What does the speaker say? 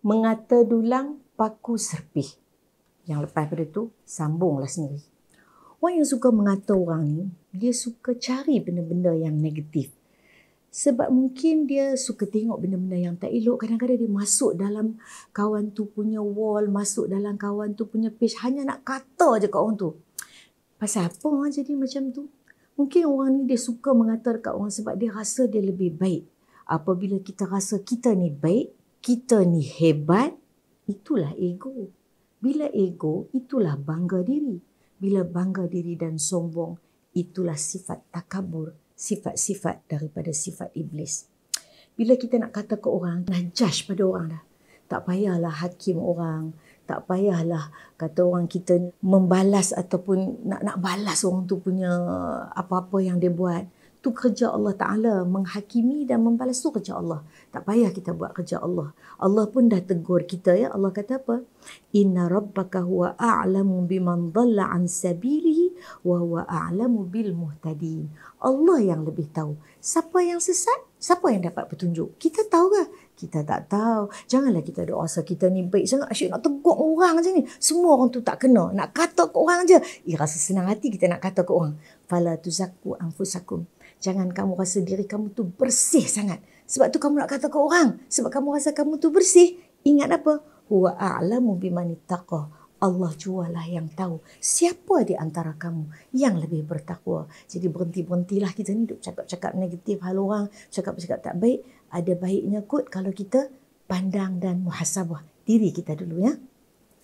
mengata dulang paku serpih. Yang lepas pada tu sambunglah sendiri. Orang yang suka mengata orang ni, dia suka cari benda-benda yang negatif. Sebab mungkin dia suka tengok benda-benda yang tak elok. Kadang-kadang dia masuk dalam kawan tu punya wall, masuk dalam kawan tu punya page. Hanya nak kata je kat orang tu. Pasal apa jadi macam tu? Mungkin orang ni dia suka mengata dekat orang sebab dia rasa dia lebih baik. Apabila kita rasa kita ni baik, kita ni hebat, itulah ego. Bila ego, itulah bangga diri. Bila bangga diri dan sombong, itulah sifat takabur, sifat-sifat daripada sifat iblis. Bila kita nak kata ke orang, nak judge pada orang dah. Tak payahlah hakim orang, tak payahlah kata orang kita membalas ataupun nak nak balas orang tu punya apa-apa yang dia buat tu kerja Allah Ta'ala menghakimi dan membalas tu kerja Allah. Tak payah kita buat kerja Allah. Allah pun dah tegur kita ya. Allah kata apa? Inna rabbaka huwa a'lamu biman dhalla an sabilihi wa huwa a'lamu bil muhtadin. Allah yang lebih tahu. Siapa yang sesat? Siapa yang dapat petunjuk? Kita tahu ke? Kita tak tahu. Janganlah kita doa asal kita ni baik sangat. Asyik nak tegur orang je ni. Semua orang tu tak kena. Nak kata ke orang je. Ia rasa senang hati kita nak kata ke orang. Fala tuzakku anfusakum. Jangan kamu rasa diri kamu tu bersih sangat. Sebab tu kamu nak kata ke orang. Sebab kamu rasa kamu tu bersih. Ingat apa? Huwa a'lamu bimani taqah. Allah jualah yang tahu siapa di antara kamu yang lebih bertakwa. Jadi berhenti-berhentilah kita ni cakap-cakap negatif hal orang, cakap-cakap tak baik. Ada baiknya kot kalau kita pandang dan muhasabah diri kita dulu ya.